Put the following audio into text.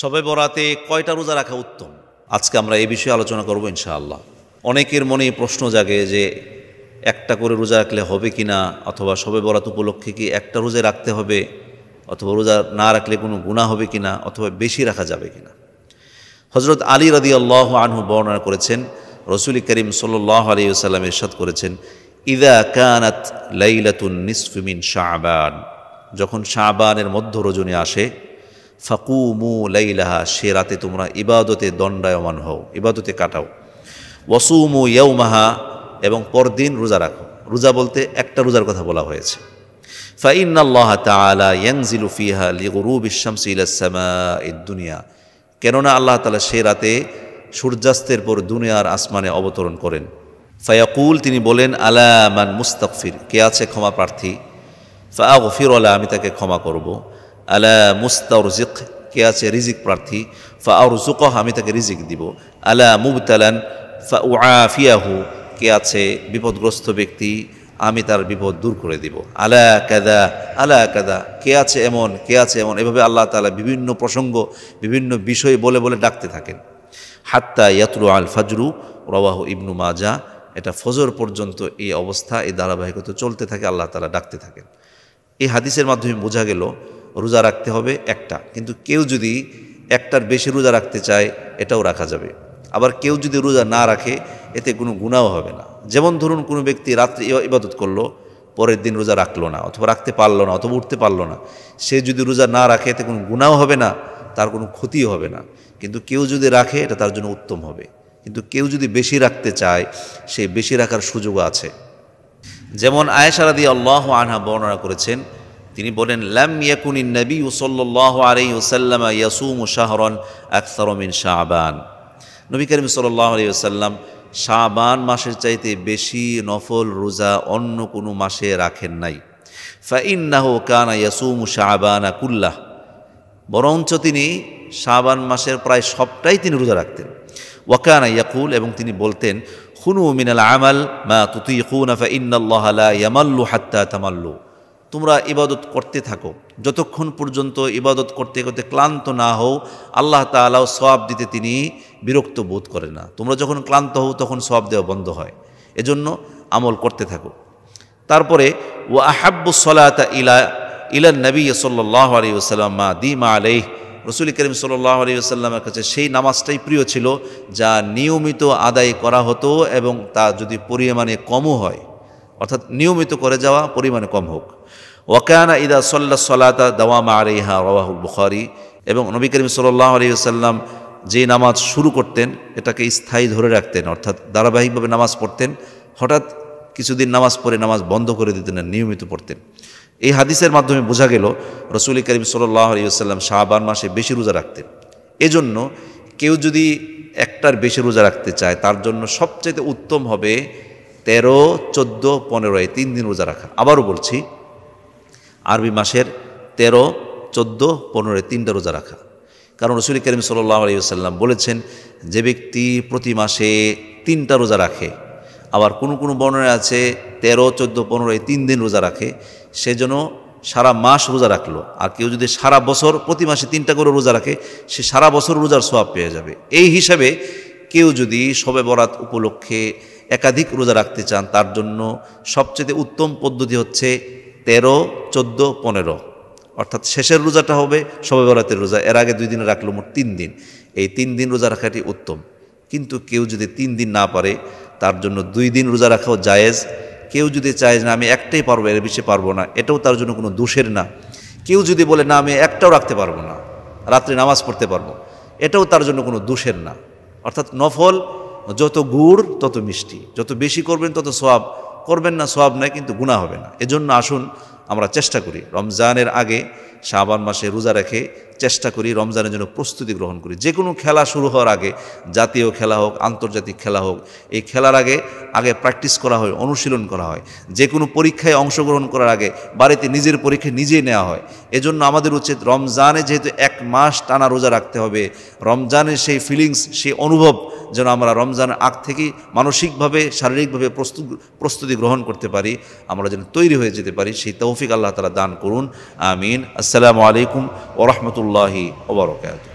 সবে বরাতে কয়টা রোজা রাখা উত্তম আজকে আমরা এ বিষয়ে আলোচনা করবো ইনশাআল্লাহ অনেকের মনে প্রশ্ন জাগে যে একটা করে রোজা রাখলে হবে কি না অথবা সবে বরাত উপলক্ষে কি একটা রোজে রাখতে হবে অথবা রোজা না রাখলে কোনো গুণা হবে কি না অথবা বেশি রাখা যাবে কি না হজরত আলী রদি আল্লাহ আনহু বর্ণনা করেছেন রসুল করিম সাল আলী সাল্লাম ইরশাদ করেছেন ইদা কানাত লাইলাতুন নিসফিমিন শাহবান যখন শাহবানের মধ্য রজনী আসে ফাকুমু লাইলাহা সে রাতে তোমরা ইবাদতে দণ্ডায়মান হও ইবাদতে কাটাও ওয়াসুমু ইয়ৌমাহা এবং পরদিন রোজা রাখো রোজা বলতে একটা রোজার কথা বলা হয়েছে আল্লাহ দুনিয়া কেননা আল্লাহ তালা সে রাতে সূর্যাস্তের পর দুনিয়ার আসমানে অবতরণ করেন ফায়াকুল তিনি বলেন আলামান মুস্তাকফির কে আছে ক্ষমা প্রার্থী ফা গফির আমি তাকে ক্ষমা করবো আলা মুস্তাউরজিক কে আছে রিজিক প্রার্থী ফা আউরজুকহ আমি তাকে রিজিক দিব আলা মুবতালান ফা আফিয়াহু কে আছে বিপদগ্রস্ত ব্যক্তি আমি তার বিপদ দূর করে দিব আলা কাদা আলা কাদা কে আছে এমন কে আছে এমন এভাবে আল্লাহ তালা বিভিন্ন প্রসঙ্গ বিভিন্ন বিষয় বলে বলে ডাকতে থাকেন হাত্তা ইয়াতরু আল ফাজরু রবাহ ইবনু মাজা এটা ফজর পর্যন্ত এই অবস্থা এই ধারাবাহিকতা চলতে থাকে আল্লাহ তালা ডাকতে থাকেন এই হাদিসের মাধ্যমে বোঝা গেল রোজা রাখতে হবে একটা কিন্তু কেউ যদি একটার বেশি রোজা রাখতে চায় এটাও রাখা যাবে আবার কেউ যদি রোজা না রাখে এতে কোনো গুণাও হবে না যেমন ধরুন কোনো ব্যক্তি রাত্রে ইবাদত করলো পরের দিন রোজা রাখলো না অথবা রাখতে পারলো না অথবা উঠতে পারলো না সে যদি রোজা না রাখে এতে কোনো গুণাও হবে না তার কোনো ক্ষতি হবে না কিন্তু কেউ যদি রাখে এটা তার জন্য উত্তম হবে কিন্তু কেউ যদি বেশি রাখতে চায় সে বেশি রাখার সুযোগ আছে যেমন আয়েশারাদি আল্লাহ আনহা বর্ণনা করেছেন তিনি বলেন লাম ইয়াকুন নবী সাল্লাহ আলী ওসাল্লামা ইয়াসুম শাহরন আখতারমিন শাহবান নবী করিম সাল্লাহ আলী ওসাল্লাম শাহবান মাসের চাইতে বেশি নফল রোজা অন্য কোনো মাসে রাখেন নাই ফাইন্নাহ কানা ইয়াসুম শাহবানা কুল্লাহ বরঞ্চ তিনি শাহবান মাসের প্রায় সবটাই তিনি রোজা রাখতেন ওয়াকানা ইয়াকুল এবং তিনি বলতেন খুনু মিনাল আমাল মা তুতি খুন ফা ইন্নাল্লাহ লা ইয়ামাল্লু হাত্তা তামাল্লু তোমরা ইবাদত করতে থাকো যতক্ষণ পর্যন্ত ইবাদত করতে করতে ক্লান্ত না হও আল্লাহ তালাও সব দিতে তিনি বিরক্ত বোধ করে না তোমরা যখন ক্লান্ত হও তখন সব দেওয়া বন্ধ হয় এজন্য আমল করতে থাকো তারপরে ও আহাব্বু সলাতা ইলা ইলা নবী সাল্লাহ আলী ওসাল্লাম দিমা আলেহ রসুল করিম সাল্লাহ আলী ওসাল্লামের কাছে সেই নামাজটাই প্রিয় ছিল যা নিয়মিত আদায় করা হতো এবং তা যদি পরিমাণে কমও হয় অর্থাৎ নিয়মিত করে যাওয়া পরিমাণে কম হোক ওয়াকানা ইদা সল্লা সলাতা আর আলিহা রওয়াহুল বুখারি এবং নবী করিম সাল্লাহ আলিয়াল্লাম যে নামাজ শুরু করতেন এটাকে স্থায়ী ধরে রাখতেন অর্থাৎ ধারাবাহিকভাবে নামাজ পড়তেন হঠাৎ কিছুদিন নামাজ পড়ে নামাজ বন্ধ করে দিতেন নিয়মিত পড়তেন এই হাদিসের মাধ্যমে বোঝা গেল রসুল করিম সাল্লাহ আলিয়াল্লাম শাহবান মাসে বেশি রোজা রাখতেন এজন্য কেউ যদি একটার বেশি রোজা রাখতে চায় তার জন্য সবচেয়ে উত্তম হবে তেরো চোদ্দো পনেরো এই তিন দিন রোজা রাখা আবারও বলছি আরবি মাসের তেরো চোদ্দো পনেরো তিনটা রোজা রাখা কারণ রসুল করিম সাল্লাহ আলী সাল্লাম বলেছেন যে ব্যক্তি প্রতি মাসে তিনটা রোজা রাখে আবার কোনো কোনো বর্ণনা আছে তেরো চোদ্দো পনেরো এই তিন দিন রোজা রাখে সেজন্য সারা মাস রোজা রাখলো আর কেউ যদি সারা বছর প্রতি মাসে তিনটা করে রোজা রাখে সে সারা বছর রোজার সোয়াব পেয়ে যাবে এই হিসাবে কেউ যদি সবে বরাত উপলক্ষে একাধিক রোজা রাখতে চান তার জন্য সবচেয়ে উত্তম পদ্ধতি হচ্ছে তেরো চোদ্দ পনেরো অর্থাৎ শেষের রোজাটা হবে সবাই বরাতের রোজা এর আগে দুই দিন রাখলো মোট তিন দিন এই তিন দিন রোজা রাখাটি উত্তম কিন্তু কেউ যদি তিন দিন না পারে তার জন্য দুই দিন রোজা রাখাও জায়েজ কেউ যদি চায় না আমি একটাই পারবো এর বেশি পারবো না এটাও তার জন্য কোনো দোষের না কেউ যদি বলে না আমি একটাও রাখতে পারবো না রাত্রে নামাজ পড়তে পারবো এটাও তার জন্য কোনো দোষের না অর্থাৎ নফল যত গুড় তত মিষ্টি যত বেশি করবেন তত সোয়াব করবেন না সোয়াব নাই কিন্তু গুণা হবে না এজন্য আসুন আমরা চেষ্টা করি রমজানের আগে শাহবান মাসে রোজা রেখে চেষ্টা করি রমজানের জন্য প্রস্তুতি গ্রহণ করি যে কোনো খেলা শুরু হওয়ার আগে জাতীয় খেলা হোক আন্তর্জাতিক খেলা হোক এই খেলার আগে আগে প্র্যাকটিস করা হয় অনুশীলন করা হয় যে কোনো পরীক্ষায় অংশগ্রহণ করার আগে বাড়িতে নিজের পরীক্ষা নিজেই নেওয়া হয় এজন্য আমাদের উচিত রমজানে যেহেতু এক মাস টানা রোজা রাখতে হবে রমজানের সেই ফিলিংস সেই অনুভব যেন আমরা রমজানের আগ থেকেই মানসিকভাবে শারীরিকভাবে প্রস্তুত প্রস্তুতি গ্রহণ করতে পারি আমরা যেন তৈরি হয়ে যেতে পারি সেই তৌফিক আল্লাহ তালা দান করুন আমিন আসসালামু আলাইকুম ওরহমতুল الله وبركاته